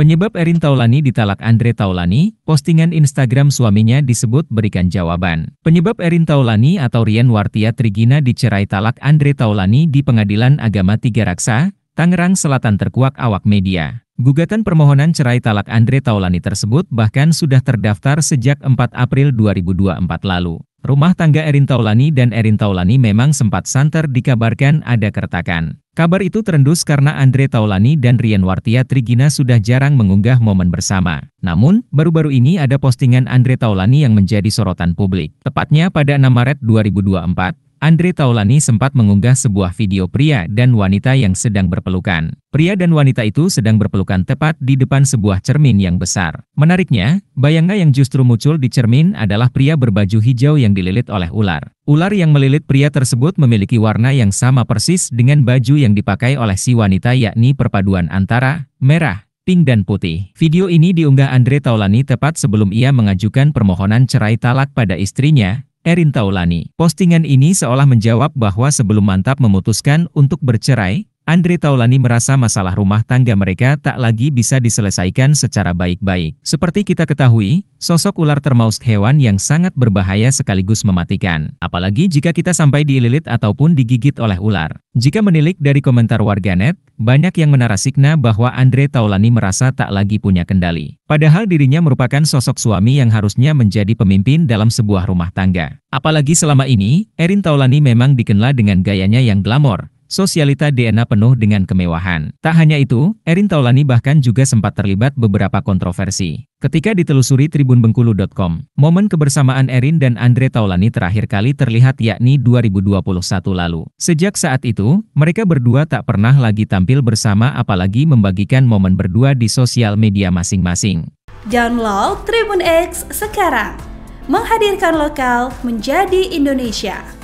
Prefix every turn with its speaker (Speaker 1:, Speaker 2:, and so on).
Speaker 1: Penyebab Erin Taulani ditalak Andre Taulani, postingan Instagram suaminya disebut berikan jawaban. Penyebab Erin Taulani atau Rian Wartia Trigina dicerai talak Andre Taulani di Pengadilan Agama Tiga Raksa, Tangerang Selatan terkuak awak media. Gugatan permohonan cerai talak Andre Taulani tersebut bahkan sudah terdaftar sejak 4 April 2024 lalu. Rumah tangga Erin Taulani dan Erin Taulani memang sempat santer dikabarkan ada keretakan. Kabar itu terendus karena Andre Taulani dan Rian Wartia Trigina sudah jarang mengunggah momen bersama. Namun, baru-baru ini ada postingan Andre Taulani yang menjadi sorotan publik. Tepatnya pada 6 Maret 2024, Andre Taulani sempat mengunggah sebuah video pria dan wanita yang sedang berpelukan. Pria dan wanita itu sedang berpelukan tepat di depan sebuah cermin yang besar. Menariknya, bayangnya yang justru muncul di cermin adalah pria berbaju hijau yang dililit oleh ular. Ular yang melilit pria tersebut memiliki warna yang sama persis dengan baju yang dipakai oleh si wanita yakni perpaduan antara merah, pink dan putih. Video ini diunggah Andre Taulani tepat sebelum ia mengajukan permohonan cerai talak pada istrinya, Erin Taulani. Postingan ini seolah menjawab bahwa sebelum mantap memutuskan untuk bercerai, Andre Taulani merasa masalah rumah tangga mereka tak lagi bisa diselesaikan secara baik-baik. Seperti kita ketahui, sosok ular termaus hewan yang sangat berbahaya sekaligus mematikan. Apalagi jika kita sampai dililit ataupun digigit oleh ular. Jika menilik dari komentar warganet, banyak yang menarasikna bahwa Andre Taulani merasa tak lagi punya kendali. Padahal dirinya merupakan sosok suami yang harusnya menjadi pemimpin dalam sebuah rumah tangga. Apalagi selama ini, Erin Taulani memang dikenal dengan gayanya yang glamor, sosialita DNA penuh dengan kemewahan. Tak hanya itu, Erin Taulani bahkan juga sempat terlibat beberapa kontroversi. Ketika ditelusuri tribunbengkulu.com, momen kebersamaan Erin dan Andre Taulani terakhir kali terlihat yakni 2021 lalu. Sejak saat itu, mereka berdua tak pernah lagi tampil bersama apalagi membagikan momen berdua di sosial media masing-masing. Download Tribun X sekarang. Menghadirkan lokal menjadi Indonesia.